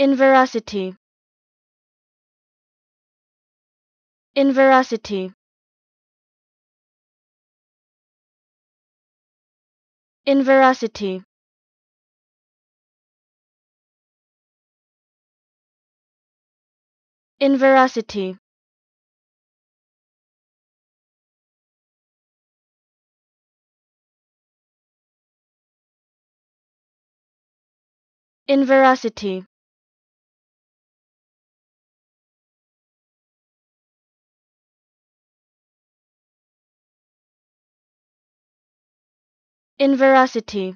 Inveracity Inveracity Inveracity Inveracity veracity. In veracity.